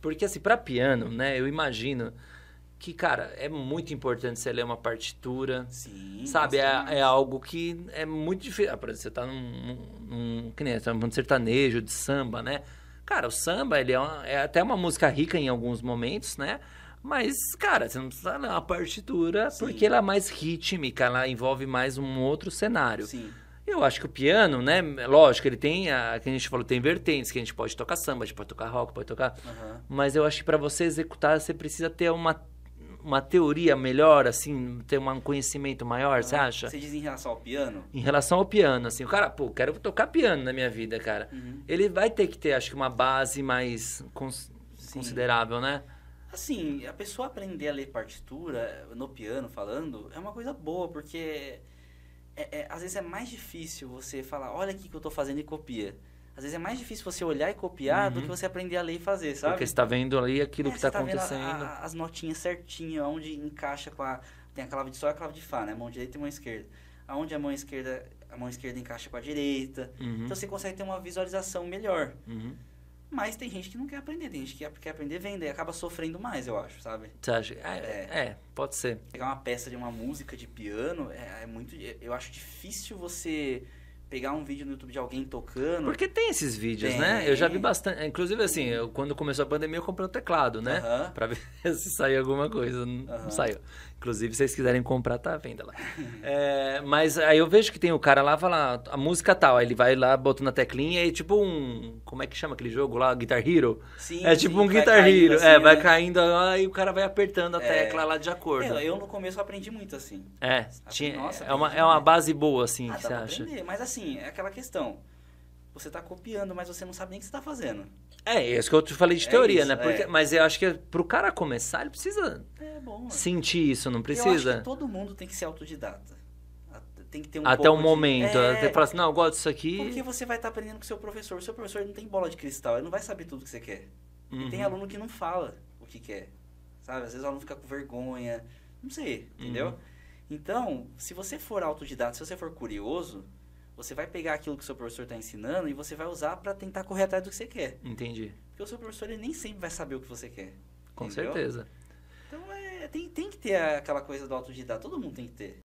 Porque, assim, para piano, né, eu imagino que, cara, é muito importante você ler uma partitura. Sim. Sabe? É, é, algo que é muito difícil. Ah, por exemplo, você tá num. num que nem, tá num sertanejo, de samba, né? Cara, o samba, ele é, uma, é, até uma música rica em alguns momentos, né? Mas, cara, você não precisa ler uma partitura Sim. porque ela é mais rítmica, ela envolve mais um outro cenário. Sim. Eu acho que o piano, né? Lógico, ele tem, a, que a gente falou, tem vertentes, que a gente pode tocar samba, a gente pode tocar rock, pode tocar. Uhum. Mas eu acho que para você executar, você precisa ter uma, uma teoria melhor, assim, ter um conhecimento maior, uhum. você acha? Você diz em relação ao piano? Em relação ao piano, assim, o cara, pô, quero tocar piano na minha vida, cara. Uhum. Ele vai ter que ter, acho que, uma base mais cons Sim. considerável, né? Assim, a pessoa aprender a ler partitura, no piano falando, é uma coisa boa, porque é, é, às vezes é mais difícil você falar, olha aqui que eu estou fazendo e copia. Às vezes é mais difícil você olhar e copiar uhum. do que uhum. você aprender a ler e fazer, sabe? Porque você está vendo ali aquilo é, que está tá acontecendo. A, a, as notinhas certinho, onde encaixa com a. Tem a clave de sol e a clave de Fá, né? Mão direita e mão esquerda. Aonde a mão esquerda, a mão esquerda encaixa com a direita. Uhum. Então você consegue ter uma visualização melhor. Uhum. Mas tem gente que não quer aprender, tem gente que quer aprender vender, acaba sofrendo mais, eu acho, sabe? É, é, é pode ser. Pegar uma peça de uma música de piano é, é muito. Eu acho difícil você pegar um vídeo no YouTube de alguém tocando. Porque tem esses vídeos, tem. né? Eu já vi bastante. Inclusive, assim, eu, quando começou a pandemia, eu comprei um teclado, né? Uhum. Pra ver se saiu alguma coisa. Não saiu. Inclusive, se vocês quiserem comprar, tá à venda lá. é, mas aí eu vejo que tem o cara lá, fala ah, a música tal. Aí ele vai lá, bota na teclinha e é tipo um. Como é que chama aquele jogo lá? Guitar Hero? Sim. É tipo sim, um Guitar Hero. Assim, é, né? vai caindo lá e o cara vai apertando a é. tecla lá de acordo. Eu, é, eu, no começo aprendi muito assim. É. Tinha, Nossa, é, uma, é uma base boa, assim, ah, que você acha? Aprender, mas assim assim, é aquela questão. Você está copiando, mas você não sabe nem o que você está fazendo. É, é, isso que eu te falei de é teoria, isso, né? Porque, é. Mas eu acho que para o cara começar, ele precisa é bom, né? sentir isso, não precisa? todo mundo tem que ser autodidata. Tem que ter um Até o um momento. De... É. Até falar assim, não, eu gosto disso aqui. Porque você vai estar tá aprendendo com o seu professor. O seu professor não tem bola de cristal, ele não vai saber tudo que você quer. Uhum. E tem uhum. aluno que não fala o que quer. Sabe? Às vezes o aluno fica com vergonha. Não sei, entendeu? Uhum. Então, se você for autodidata, se você for curioso, você vai pegar aquilo que o seu professor está ensinando e você vai usar para tentar correr atrás do que você quer. Entendi. Porque o seu professor ele nem sempre vai saber o que você quer. Com entendeu? certeza. Então é, tem, tem que ter aquela coisa do autodidata, todo mundo tem que ter.